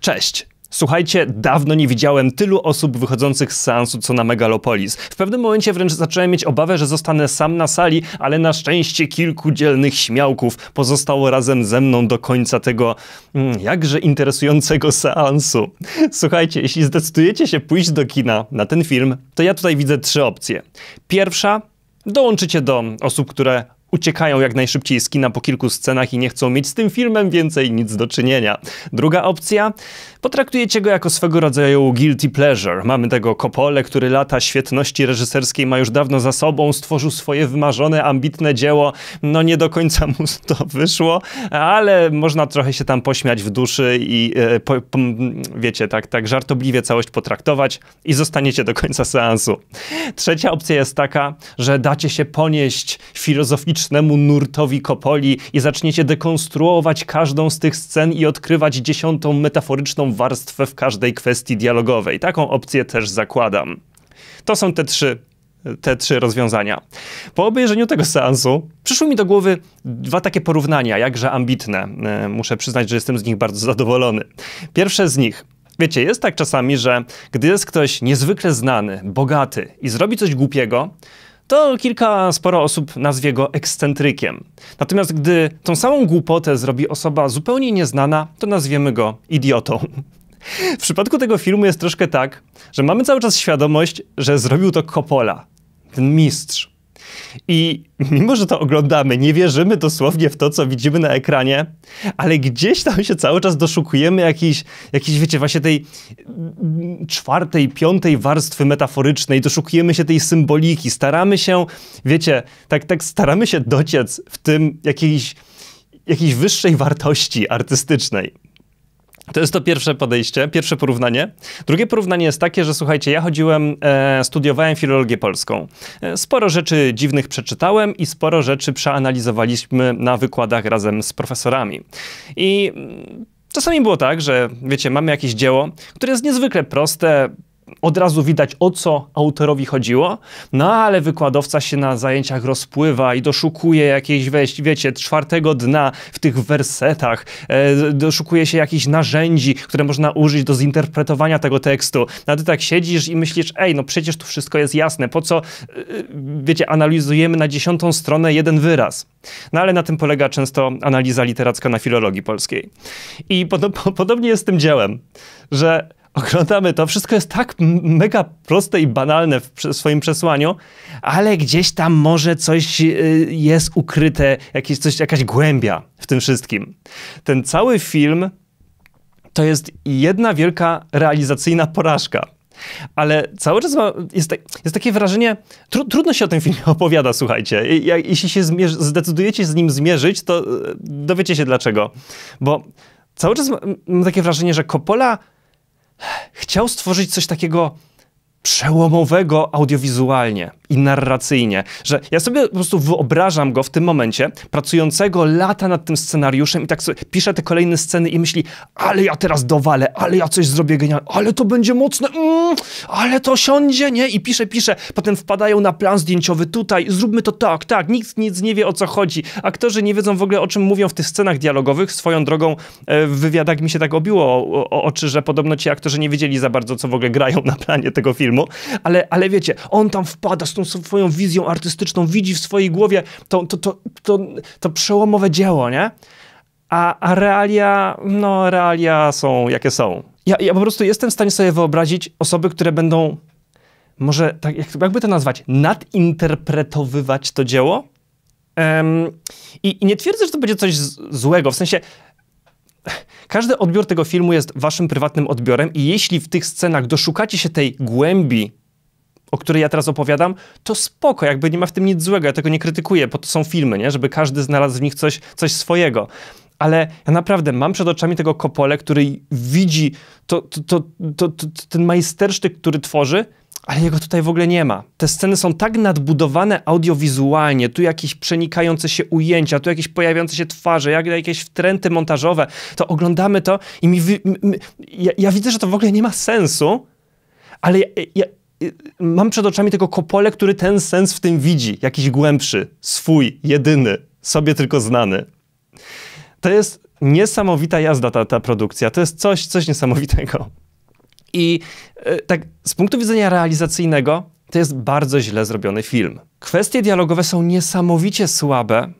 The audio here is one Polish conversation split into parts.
Cześć! Słuchajcie, dawno nie widziałem tylu osób wychodzących z seansu co na Megalopolis. W pewnym momencie wręcz zacząłem mieć obawę, że zostanę sam na sali, ale na szczęście kilku dzielnych śmiałków pozostało razem ze mną do końca tego mm, jakże interesującego seansu. Słuchajcie, jeśli zdecydujecie się pójść do kina na ten film, to ja tutaj widzę trzy opcje. Pierwsza, dołączycie do osób, które uciekają jak najszybciej z kina po kilku scenach i nie chcą mieć z tym filmem więcej nic do czynienia. Druga opcja? Potraktujecie go jako swego rodzaju guilty pleasure. Mamy tego Coppole, który lata świetności reżyserskiej ma już dawno za sobą, stworzył swoje wymarzone, ambitne dzieło. No nie do końca mu to wyszło, ale można trochę się tam pośmiać w duszy i yy, po, po, wiecie, tak, tak żartobliwie całość potraktować i zostaniecie do końca seansu. Trzecia opcja jest taka, że dacie się ponieść filozoficznie muzycznemu nurtowi Kopoli i zaczniecie dekonstruować każdą z tych scen i odkrywać dziesiątą metaforyczną warstwę w każdej kwestii dialogowej. Taką opcję też zakładam. To są te trzy te trzy rozwiązania. Po obejrzeniu tego seansu przyszły mi do głowy dwa takie porównania, jakże ambitne. E, muszę przyznać, że jestem z nich bardzo zadowolony. Pierwsze z nich. Wiecie, jest tak czasami, że gdy jest ktoś niezwykle znany, bogaty i zrobi coś głupiego, to kilka sporo osób nazwie go ekscentrykiem. Natomiast gdy tą samą głupotę zrobi osoba zupełnie nieznana, to nazwiemy go idiotą. W przypadku tego filmu jest troszkę tak, że mamy cały czas świadomość, że zrobił to Coppola, ten mistrz. I mimo, że to oglądamy, nie wierzymy dosłownie w to, co widzimy na ekranie, ale gdzieś tam się cały czas doszukujemy jakiejś, jakiejś wiecie, właśnie tej mm, czwartej, piątej warstwy metaforycznej, doszukujemy się tej symboliki, staramy się, wiecie, tak, tak staramy się dociec w tym jakiejś, jakiejś wyższej wartości artystycznej. To jest to pierwsze podejście, pierwsze porównanie. Drugie porównanie jest takie, że słuchajcie, ja chodziłem, e, studiowałem filologię polską. E, sporo rzeczy dziwnych przeczytałem i sporo rzeczy przeanalizowaliśmy na wykładach razem z profesorami. I mm, Czasami było tak, że wiecie, mamy jakieś dzieło, które jest niezwykle proste, od razu widać o co autorowi chodziło, no ale wykładowca się na zajęciach rozpływa i doszukuje jakiejś, weź, wiecie, czwartego dna w tych wersetach, e, doszukuje się jakichś narzędzi, które można użyć do zinterpretowania tego tekstu. No ty tak siedzisz i myślisz, ej, no przecież tu wszystko jest jasne, po co, e, e, wiecie, analizujemy na dziesiątą stronę jeden wyraz. No ale na tym polega często analiza literacka na filologii polskiej. I pod, po, podobnie jest z tym dziełem, że oglądamy to, wszystko jest tak mega proste i banalne w swoim przesłaniu, ale gdzieś tam może coś y, jest ukryte, jakieś, coś, jakaś głębia w tym wszystkim. Ten cały film to jest jedna wielka realizacyjna porażka. Ale cały czas jest, tak, jest, takie wrażenie, tru, trudno się o tym filmie opowiada, słuchajcie. jeśli się zdecydujecie z nim zmierzyć, to y, dowiecie się dlaczego. Bo cały czas mam takie wrażenie, że Coppola chciał stworzyć coś takiego przełomowego audiowizualnie i narracyjnie. Że ja sobie po prostu wyobrażam go w tym momencie, pracującego lata nad tym scenariuszem i tak sobie pisze te kolejne sceny i myśli, ale ja teraz dowalę, ale ja coś zrobię genialnie, ale to będzie mocne, mm, ale to siądzie, nie? I pisze, pisze. Potem wpadają na plan zdjęciowy tutaj, zróbmy to tak, tak, nikt nic nie wie o co chodzi. Aktorzy nie wiedzą w ogóle o czym mówią w tych scenach dialogowych. Swoją drogą e, w wywiadach mi się tak obiło o, o oczy, że podobno ci aktorzy nie wiedzieli za bardzo, co w ogóle grają na planie tego filmu. Ale, ale wiecie, on tam wpada z tą swoją wizją artystyczną, widzi w swojej głowie to, to, to, to, to przełomowe dzieło, nie? A, a realia, no realia są jakie są. Ja, ja po prostu jestem w stanie sobie wyobrazić osoby, które będą może, tak, jakby to nazwać, nadinterpretowywać to dzieło. Um, i, I nie twierdzę, że to będzie coś złego, w sensie każdy odbiór tego filmu jest waszym prywatnym odbiorem i jeśli w tych scenach doszukacie się tej głębi o której ja teraz opowiadam, to spoko, jakby nie ma w tym nic złego, ja tego nie krytykuję, bo to są filmy, nie? Żeby każdy znalazł w nich coś, coś swojego. Ale ja naprawdę mam przed oczami tego Kopole, który widzi to, to, to, to, to ten majstersztyk, który tworzy, ale jego tutaj w ogóle nie ma. Te sceny są tak nadbudowane audiowizualnie, tu jakieś przenikające się ujęcia, tu jakieś pojawiające się twarze, jak jakieś wtręty montażowe. To oglądamy to i mi, mi, mi ja, ja, widzę, że to w ogóle nie ma sensu, ale ja, ja, mam przed oczami tego Kopole, który ten sens w tym widzi, jakiś głębszy, swój, jedyny, sobie tylko znany. To jest niesamowita jazda ta, ta produkcja, to jest coś, coś niesamowitego. I yy, tak z punktu widzenia realizacyjnego, to jest bardzo źle zrobiony film. Kwestie dialogowe są niesamowicie słabe,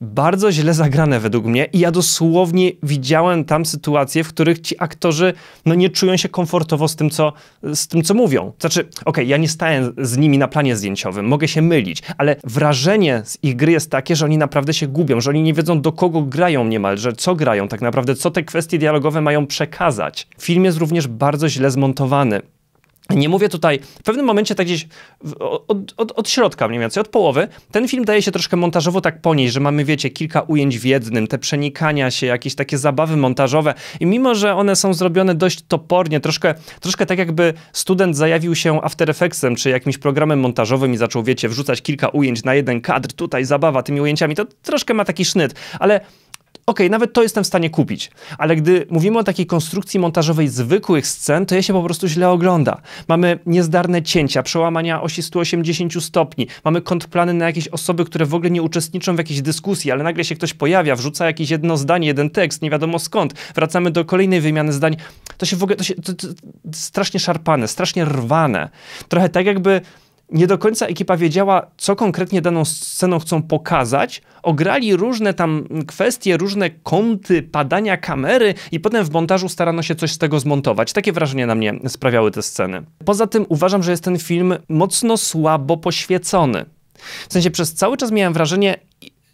bardzo źle zagrane według mnie i ja dosłownie widziałem tam sytuacje, w których ci aktorzy no, nie czują się komfortowo z tym, co, z tym, co mówią. Znaczy, okej, okay, ja nie stałem z nimi na planie zdjęciowym, mogę się mylić, ale wrażenie z ich gry jest takie, że oni naprawdę się gubią, że oni nie wiedzą do kogo grają niemalże, co grają tak naprawdę, co te kwestie dialogowe mają przekazać. Film jest również bardzo źle zmontowany. Nie mówię tutaj, w pewnym momencie tak gdzieś od, od, od, środka mniej więcej, od połowy, ten film daje się troszkę montażowo tak ponieść, że mamy, wiecie, kilka ujęć w jednym, te przenikania się, jakieś takie zabawy montażowe i mimo, że one są zrobione dość topornie, troszkę, troszkę tak jakby student zajawił się After Effectsem czy jakimś programem montażowym i zaczął, wiecie, wrzucać kilka ujęć na jeden kadr, tutaj zabawa tymi ujęciami, to troszkę ma taki sznyt, ale ok, nawet to jestem w stanie kupić. Ale gdy mówimy o takiej konstrukcji montażowej zwykłych scen, to je się po prostu źle ogląda. Mamy niezdarne cięcia, przełamania osi 180 stopni, mamy kontrplany na jakieś osoby, które w ogóle nie uczestniczą w jakiejś dyskusji, ale nagle się ktoś pojawia, wrzuca jakieś jedno zdanie, jeden tekst, nie wiadomo skąd. Wracamy do kolejnej wymiany zdań. To się w ogóle, to się to, to, to, strasznie szarpane, strasznie rwane. Trochę tak jakby nie do końca ekipa wiedziała, co konkretnie daną sceną chcą pokazać. Ograli różne tam kwestie, różne kąty padania kamery i potem w montażu starano się coś z tego zmontować. Takie wrażenie na mnie sprawiały te sceny. Poza tym uważam, że jest ten film mocno słabo poświecony. W sensie przez cały czas miałem wrażenie,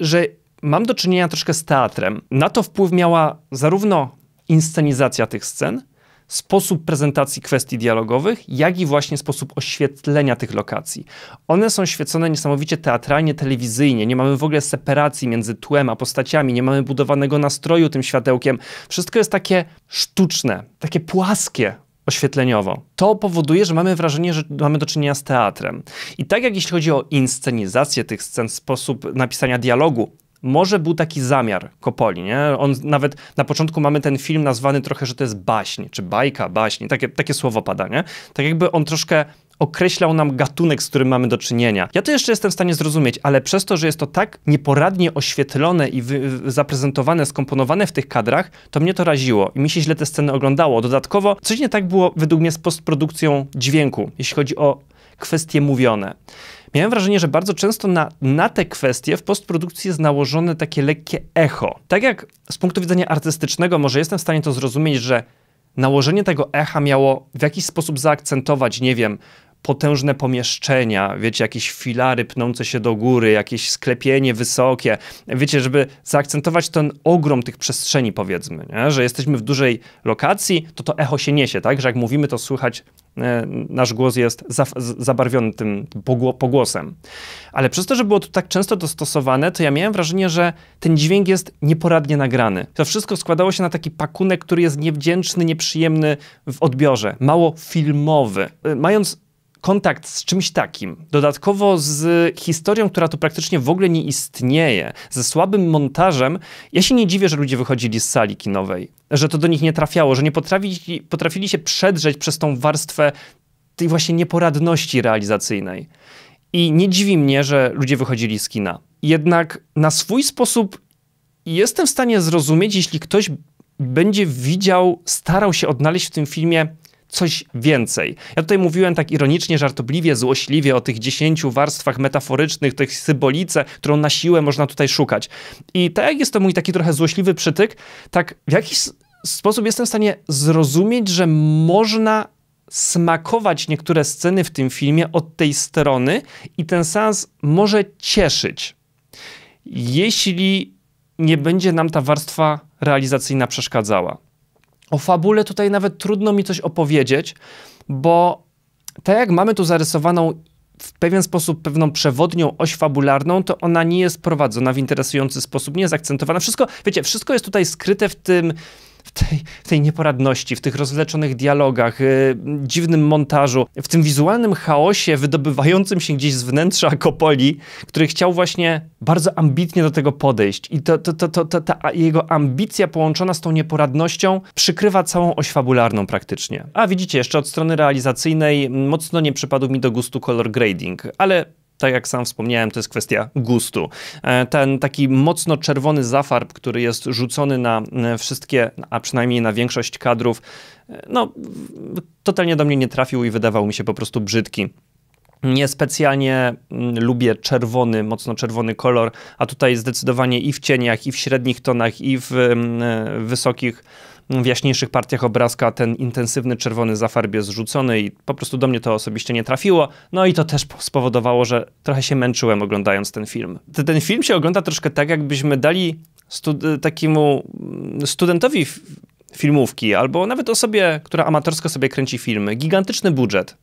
że mam do czynienia troszkę z teatrem. Na to wpływ miała zarówno inscenizacja tych scen, sposób prezentacji kwestii dialogowych, jak i właśnie sposób oświetlenia tych lokacji. One są świecone niesamowicie teatralnie, telewizyjnie, nie mamy w ogóle separacji między tłem a postaciami, nie mamy budowanego nastroju tym światełkiem. Wszystko jest takie sztuczne, takie płaskie, oświetleniowo. To powoduje, że mamy wrażenie, że mamy do czynienia z teatrem. I tak jak jeśli chodzi o inscenizację tych scen, sposób napisania dialogu, może był taki zamiar Kopoli, nie? On nawet na początku mamy ten film nazwany trochę, że to jest baśń, czy bajka, baśń, takie, takie słowo pada, nie? Tak jakby on troszkę określał nam gatunek, z którym mamy do czynienia. Ja to jeszcze jestem w stanie zrozumieć, ale przez to, że jest to tak nieporadnie oświetlone i zaprezentowane, skomponowane w tych kadrach, to mnie to raziło i mi się źle te sceny oglądało. Dodatkowo coś nie tak było według mnie z postprodukcją dźwięku, jeśli chodzi o kwestie mówione. Miałem wrażenie, że bardzo często na, na te kwestie w postprodukcji jest nałożone takie lekkie echo. Tak jak z punktu widzenia artystycznego, może jestem w stanie to zrozumieć, że nałożenie tego echa miało w jakiś sposób zaakcentować, nie wiem, potężne pomieszczenia, wiecie, jakieś filary pnące się do góry, jakieś sklepienie wysokie, wiecie, żeby zaakcentować ten ogrom tych przestrzeni, powiedzmy, nie? że jesteśmy w dużej lokacji, to to echo się niesie, tak, że jak mówimy, to słychać E, nasz głos jest za, zabarwiony tym pogłosem. Ale przez to, że było to tak często dostosowane, to ja miałem wrażenie, że ten dźwięk jest nieporadnie nagrany. To wszystko składało się na taki pakunek, który jest niewdzięczny, nieprzyjemny w odbiorze, mało filmowy. E, mając kontakt z czymś takim, dodatkowo z historią, która tu praktycznie w ogóle nie istnieje, ze słabym montażem, ja się nie dziwię, że ludzie wychodzili z sali kinowej, że to do nich nie trafiało, że nie potrafili, potrafili się przedrzeć przez tą warstwę tej właśnie nieporadności realizacyjnej. I nie dziwi mnie, że ludzie wychodzili z kina. Jednak na swój sposób jestem w stanie zrozumieć, jeśli ktoś będzie widział, starał się odnaleźć w tym filmie coś więcej. Ja tutaj mówiłem tak ironicznie, żartobliwie, złośliwie o tych dziesięciu warstwach metaforycznych, tych symbolice, którą na siłę można tutaj szukać. I tak jak jest to mój taki trochę złośliwy przytyk, tak w jakiś sposób jestem w stanie zrozumieć, że można smakować niektóre sceny w tym filmie od tej strony i ten sens może cieszyć. Jeśli nie będzie nam ta warstwa realizacyjna przeszkadzała. O fabule tutaj nawet trudno mi coś opowiedzieć, bo tak jak mamy tu zarysowaną w pewien sposób pewną przewodnią oś fabularną, to ona nie jest prowadzona w interesujący sposób, nie jest akcentowana. Wszystko, wiecie, wszystko jest tutaj skryte w tym w tej, w tej nieporadności, w tych rozleczonych dialogach, yy, dziwnym montażu, w tym wizualnym chaosie wydobywającym się gdzieś z wnętrza Kopoli, który chciał właśnie bardzo ambitnie do tego podejść. I to, to, to, to, to ta jego ambicja połączona z tą nieporadnością przykrywa całą oś fabularną praktycznie. A widzicie, jeszcze od strony realizacyjnej mm, mocno nie przypadł mi do gustu color grading, ale tak jak sam wspomniałem, to jest kwestia gustu. E, ten taki mocno czerwony zafarb, który jest rzucony na e, wszystkie, a przynajmniej na większość kadrów, e, no, totalnie do mnie nie trafił i wydawał mi się po prostu brzydki. Niespecjalnie mm, lubię czerwony, mocno czerwony kolor, a tutaj zdecydowanie i w cieniach, i w średnich tonach, i w mm, wysokich w jaśniejszych partiach obrazka ten intensywny czerwony zafarb jest zrzucony i po prostu do mnie to osobiście nie trafiło. No i to też spowodowało, że trochę się męczyłem oglądając ten film. Ten film się ogląda troszkę tak, jakbyśmy dali stud e, takiemu mm, studentowi filmówki, albo nawet osobie, która amatorsko sobie kręci filmy, gigantyczny budżet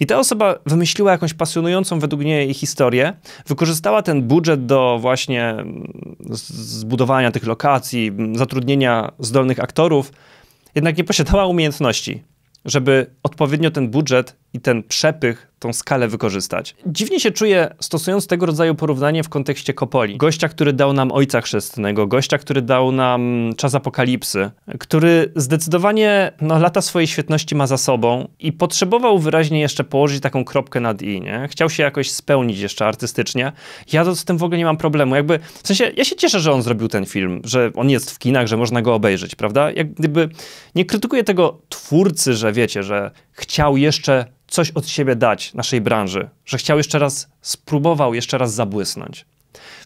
i ta osoba wymyśliła jakąś pasjonującą według niej historię, wykorzystała ten budżet do właśnie mm, zbudowania tych lokacji, mm, zatrudnienia zdolnych aktorów, jednak nie posiadała umiejętności, żeby odpowiednio ten budżet i ten przepych, tą skalę wykorzystać. Dziwnie się czuję stosując tego rodzaju porównanie w kontekście Kopoli. Gościa, który dał nam Ojca Chrzestnego, gościa, który dał nam Czas Apokalipsy, który zdecydowanie no, lata swojej świetności ma za sobą i potrzebował wyraźnie jeszcze położyć taką kropkę nad i, nie? Chciał się jakoś spełnić jeszcze artystycznie. Ja z tym w ogóle nie mam problemu. Jakby, w sensie, ja się cieszę, że on zrobił ten film, że on jest w kinach, że można go obejrzeć, prawda? Jak gdyby nie krytykuję tego twórcy, że wiecie, że chciał jeszcze coś od siebie dać naszej branży, że chciał jeszcze raz, spróbował jeszcze raz zabłysnąć.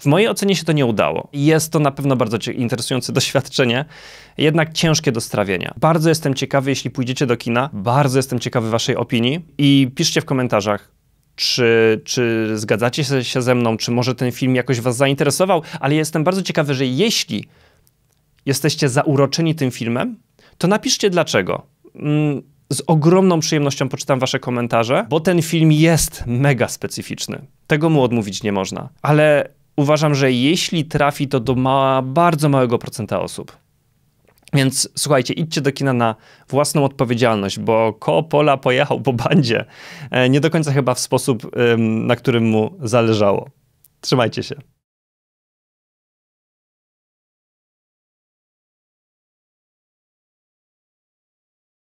W mojej ocenie się to nie udało. Jest to na pewno bardzo interesujące doświadczenie, jednak ciężkie do strawienia. Bardzo jestem ciekawy, jeśli pójdziecie do kina, bardzo jestem ciekawy waszej opinii i piszcie w komentarzach, czy, czy zgadzacie się ze mną, czy może ten film jakoś was zainteresował, ale jestem bardzo ciekawy, że jeśli jesteście zauroczeni tym filmem, to napiszcie dlaczego. Mm, z ogromną przyjemnością poczytam wasze komentarze, bo ten film jest mega specyficzny. Tego mu odmówić nie można. Ale uważam, że jeśli trafi to do ma bardzo małego procenta osób. Więc słuchajcie, idźcie do kina na własną odpowiedzialność, bo Coppola pojechał po bandzie. E, nie do końca chyba w sposób, na którym mu zależało. Trzymajcie się.